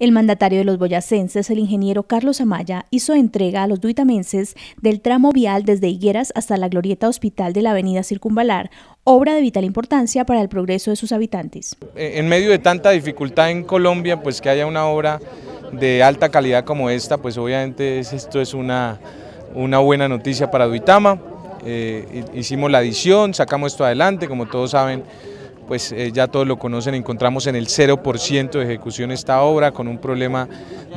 El mandatario de los boyacenses, el ingeniero Carlos Amaya, hizo entrega a los duitamenses del tramo vial desde Higueras hasta la glorieta hospital de la avenida Circunvalar, obra de vital importancia para el progreso de sus habitantes. Eh, en medio de tanta dificultad en Colombia, pues que haya una obra de alta calidad como esta, pues obviamente esto es una, buena noticia para Duitama. Eh, hicimos la adición, sacamos esto adelante, como todos saben, pues eh, ya todos lo conocen, encontramos en el 0% de ejecución esta obra con un problema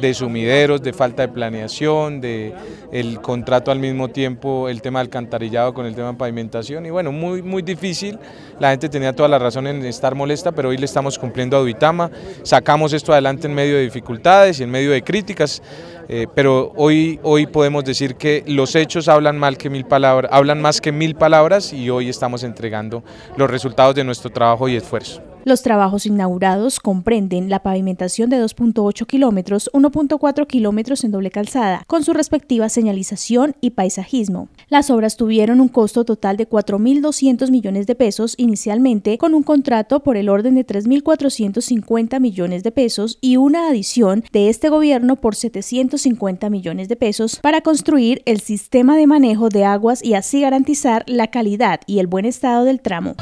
de sumideros, de falta de planeación, de el contrato al mismo tiempo, el tema alcantarillado con el tema de pavimentación y bueno, muy, muy difícil, la gente tenía toda la razón en estar molesta, pero hoy le estamos cumpliendo a Duitama, sacamos esto adelante en medio de dificultades y en medio de críticas, eh, pero hoy, hoy podemos decir que los hechos hablan, mal que mil palabras, hablan más que mil palabras y hoy estamos entregando los resultados de nuestro trabajo y esfuerzo. Los trabajos inaugurados comprenden la pavimentación de 2.8 kilómetros, 1.4 kilómetros en doble calzada, con su respectiva señalización y paisajismo. Las obras tuvieron un costo total de 4.200 millones de pesos inicialmente, con un contrato por el orden de 3.450 millones de pesos y una adición de este gobierno por 750 millones de pesos para construir el sistema de manejo de aguas y así garantizar la calidad y el buen estado del tramo.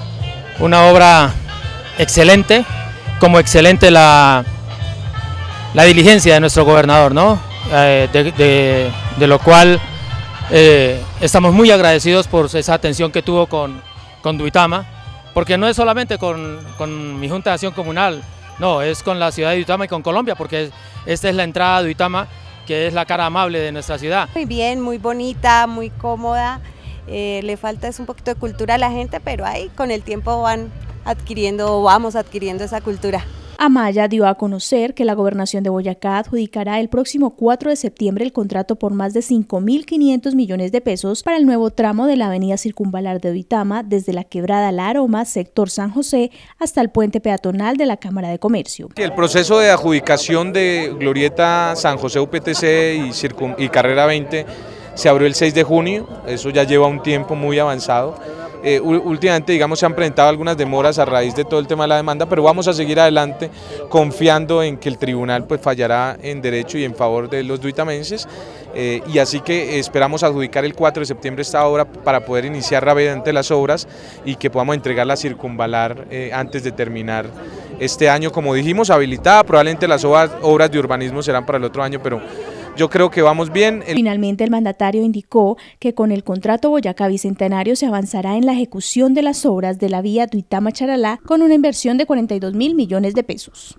Una obra excelente, como excelente la, la diligencia de nuestro gobernador, ¿no? Eh, de, lo cual eh, estamos muy agradecidos por esa atención que tuvo con, con Duitama, porque no es solamente con, mi Junta de Acción Comunal, no, es con la ciudad de Duitama y con Colombia, porque esta es la entrada a Duitama, que es la cara amable de nuestra ciudad. Muy bien, muy bonita, muy cómoda. Eh, le falta es un poquito de cultura a la gente, pero ahí con el tiempo van adquiriendo vamos adquiriendo esa cultura. Amaya dio a conocer que la gobernación de Boyacá adjudicará el próximo 4 de septiembre el contrato por más de 5.500 millones de pesos para el nuevo tramo de la avenida circunvalar de Oitama desde la quebrada La Aroma, sector San José, hasta el puente peatonal de la Cámara de Comercio. El proceso de adjudicación de Glorieta San José UPTC y, y Carrera 20 se abrió el 6 de junio, eso ya lleva un tiempo muy avanzado. Eh, últimamente, digamos, se han presentado algunas demoras a raíz de todo el tema de la demanda, pero vamos a seguir adelante confiando en que el tribunal pues, fallará en derecho y en favor de los duitamenses. Eh, y así que esperamos adjudicar el 4 de septiembre esta obra para poder iniciar rápidamente las obras y que podamos entregarla a circunvalar eh, antes de terminar este año, como dijimos, habilitada. Probablemente las obras de urbanismo serán para el otro año, pero yo creo que vamos bien. Finalmente, el mandatario indicó que con el contrato Boyacá Bicentenario se avanzará en la ejecución de las obras de la vía tuitama charalá con una inversión de 42 mil millones de pesos.